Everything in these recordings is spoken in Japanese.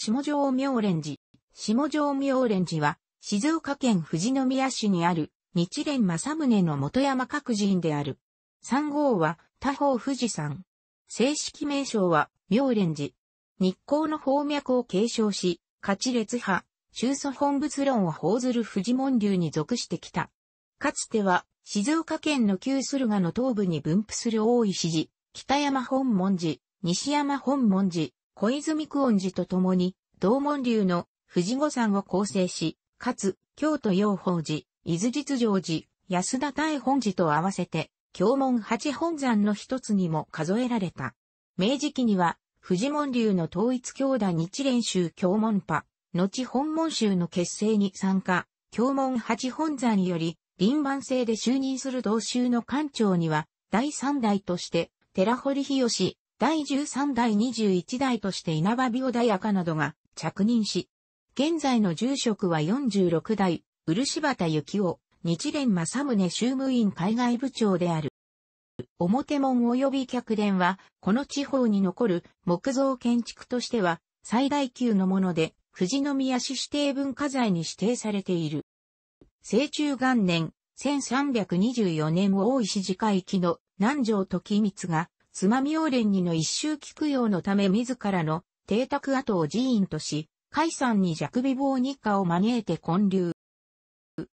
下条明蓮寺。下条明蓮寺は、静岡県富士宮市にある、日蓮正宗の元山各寺院である。3号は、他方富士山。正式名称は、明蓮寺。日光の方脈を継承し、勝列派、中祖本仏論を報ずる富士門流に属してきた。かつては、静岡県の旧駿河の東部に分布する大石寺、北山本門寺、西山本門寺、小泉久遠寺と共に、道門流の富士山を構成し、かつ、京都養宝寺、伊豆実城寺、安田大本寺と合わせて、京門八本山の一つにも数えられた。明治期には、富士門流の統一教団日蓮宗京門派、後本門宗の結成に参加、京門八本山より、臨番制で就任する同州の官庁には、第三代として、寺堀日吉、第13代21代として稲葉病大赤などが着任し、現在の住職は46代、漆畑幸夫、日蓮正宗衆務院海外部長である。表門及び客殿は、この地方に残る木造建築としては最大級のもので、富士宮市指定文化財に指定されている。清中元年、1324年大石寺海域の南條時光がつまみれんにの一周菊用のため自らの邸宅跡を寺院とし、海山に弱微望日課を招いて建立。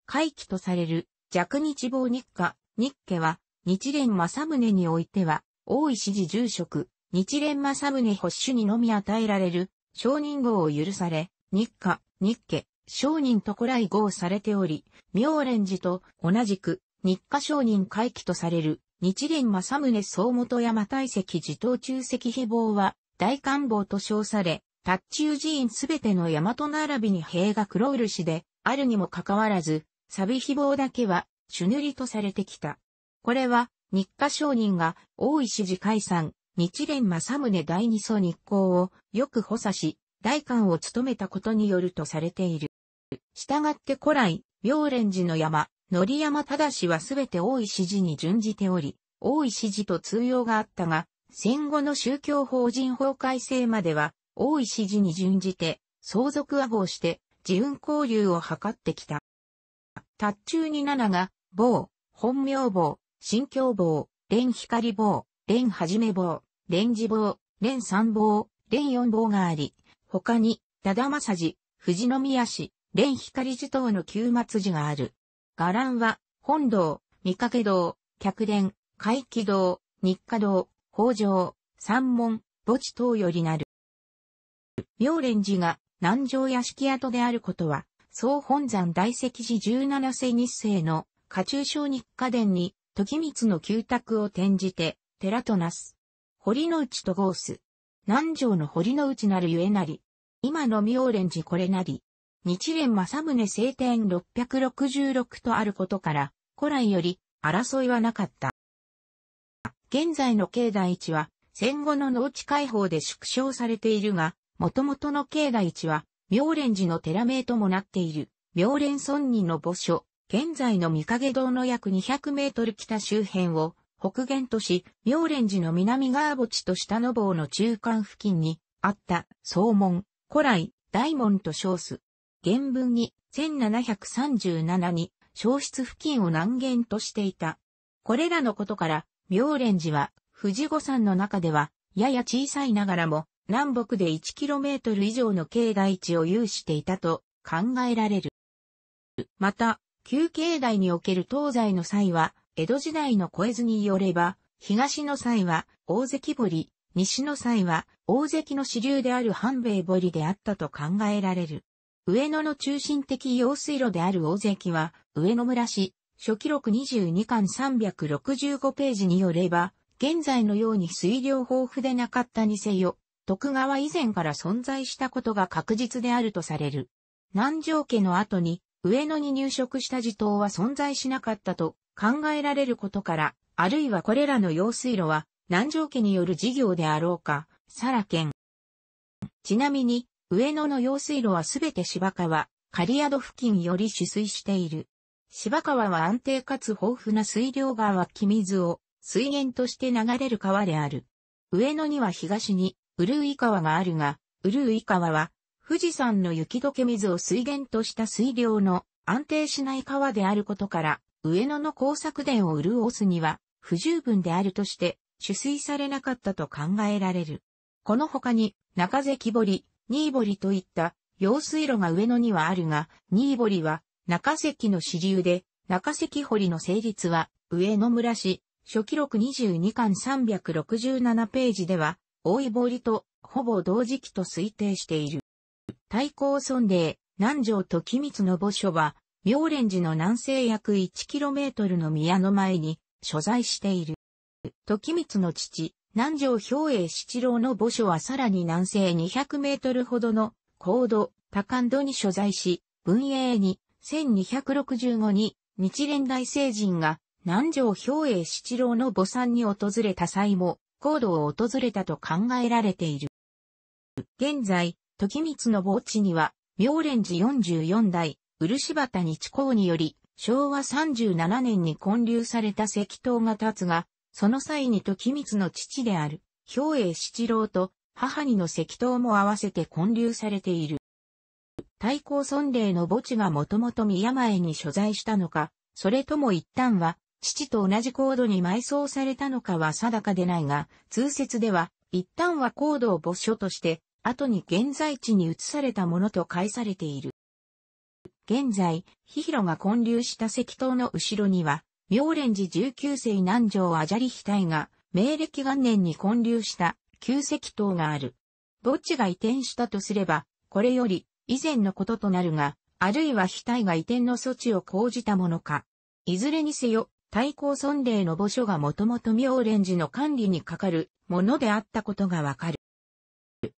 回帰とされる弱日望日課、日家は、日蓮正宗においては、大石寺住職、日蓮正宗保守にのみ与えられる、承認号を許され、日課、日家、商人と古来号されており、妙蓮寺と同じく、日課商人回帰とされる、日蓮正宗総元山大石自頭中石碑坊は、大官房と称され、達中寺院すべての大和並びに塀が黒漆で、あるにもかかわらず、サビ誹謗だけは、朱塗りとされてきた。これは、日課商人が、大石寺解散、日蓮正宗第二祖日光を、よく補佐し、大官を務めたことによるとされている。したがって古来、妙蓮寺の山、た山しはすべて大石寺に準じており、大石寺と通用があったが、戦後の宗教法人法改正までは、大石寺に準じて、相続和合して、自運交流を図ってきた。達中に七が、某、本名某、新教某、連光某、連はじめ某、連寺某、連三某、連四某があり、他に、ただまさじ、富士宮市、連光寺等の旧末寺がある。伽藍は、本堂、三掛堂、客殿、会気堂、日課堂、北条、三門、墓地等よりなる。妙蓮寺が南城屋敷跡であることは、総本山大石寺17世日世の家中小日課殿に、時光の旧宅を転じて、寺となす。堀の内とゴース。南城の堀の内なるゆえなり。今の妙蓮寺これなり。日蓮正宗聖典666とあることから、古来より争いはなかった。現在の境内地は、戦後の農地開放で縮小されているが、もともとの境内地は、妙蓮寺の寺名ともなっている、妙蓮村人の墓所、現在の御影堂の約200メートル北周辺を、北限都市、妙蓮寺の南側墓地と下の坊の中間付近に、あった、総門、古来、大門と称す。原文に1737に消失付近を南限としていた。これらのことから、妙蓮寺は富士五山の中ではやや小さいながらも南北で 1km 以上の境内地を有していたと考えられる。また、旧境内における東西の際は、江戸時代の小泉図によれば、東の際は大関堀、西の際は大関の支流である半米堀であったと考えられる。上野の中心的用水路である大関は、上野村市、初記録22巻365ページによれば、現在のように水量豊富でなかったにせよ、徳川以前から存在したことが確実であるとされる。南条家の後に、上野に入植した地頭は存在しなかったと考えられることから、あるいはこれらの用水路は、南条家による事業であろうか、サラ県。ちなみに、上野の用水路はすべて芝川、刈宿付近より取水している。芝川は安定かつ豊富な水量が湧き水を水源として流れる川である。上野には東に、ウルうイ川があるが、ウルうイ川は、富士山の雪解け水を水源とした水量の安定しない川であることから、上野の工作殿を潤すには不十分であるとして、取水されなかったと考えられる。この他に、中瀬木堀、ニーボリといった用水路が上野にはあるが、ニーボリは中関の支流で、中関堀の成立は上野村市、初記録22巻367ページでは、大井堀とほぼ同時期と推定している。太閤村で南城時光の墓所は、妙蓮寺の南西約 1km の宮の前に所在している。時光の父、南城兵衛七郎の墓所はさらに南西200メートルほどの高度、多感度に所在し、文英に1265に日蓮大聖人が南城兵衛七郎の墓参に訪れた際も高度を訪れたと考えられている。現在、時光の墓地には、妙蓮寺44代、漆畑日光により、昭和37年に建立された石塔が立つが、その際に時光の父である、兵衛七郎と母にの石塔も合わせて建立されている。太閤尊霊の墓地がもともと宮前に所在したのか、それとも一旦は、父と同じ高度に埋葬されたのかは定かでないが、通説では、一旦は高度を墓所として、後に現在地に移されたものと解されている。現在、ヒロが建立した石塔の後ろには、妙蓮寺19世南城アジャリヒ体が、明暦元年に建立した旧石塔がある。墓地が移転したとすれば、これより以前のこととなるが、あるいは非体が移転の措置を講じたものか。いずれにせよ、太閤尊霊の墓所がもともと妙蓮寺の管理にかかるものであったことがわかる。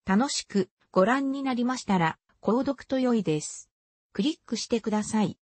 楽しくご覧になりましたら、購読と良いです。クリックしてください。